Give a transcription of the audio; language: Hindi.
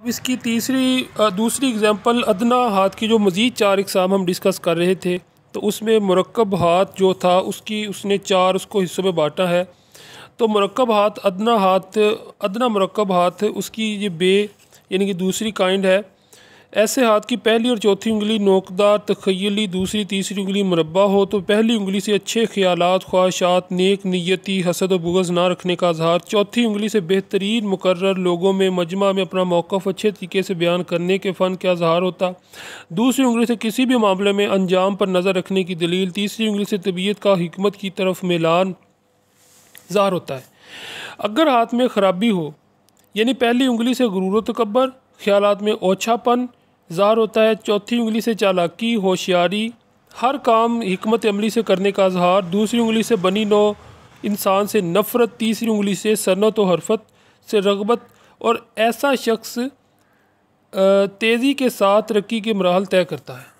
अब इसकी तीसरी दूसरी एग्ज़ाम्पल अदना हाथ की जो मज़ीद चार इकसाम हम डिस्कस कर रहे थे तो उसमें मरकब हाथ जो था उसकी उसने चार उसको हिस्सों में बांटा है तो मरकब हाथ अदना हाथ अदना मरकब हाथ उसकी ये बे यानी कि दूसरी काइंड है ऐसे हाथ की पहली और चौथी उंगली नोकदार तखयली दूसरी तीसरी उंगली मरबा हो तो पहली उंगली से अच्छे ख्याल ख्वाहिशात नेक नीयति हसद व बुगज़ ना रखने का अजहार चौथी उंगली से बेहतरीन मुकर्र लोगों में मजमा में अपना मौक़ अच्छे तरीके से बयान करने के फ़न का इजहार होता दूसरी उंगली से किसी भी मामले में अंजाम पर नज़र रखने की दलील तीसरी उंगली से तबीयत का हमत की तरफ मिलान ज़ाहर होता है अगर हाथ में ख़राबी हो यानी पहली उंगली से गुरूर तकबर ख्याल में ओछापन इजहार होता है चौथी उंगली से चालाकी होशियारी हर काम हमत अमली से करने का इजहार दूसरी उंगली से बनी नो इंसान से नफ़रत तीसरी उंगली से सनत व हरफत से रगबत और ऐसा शख्स तेज़ी के साथ तरक्की के मरहल तय करता है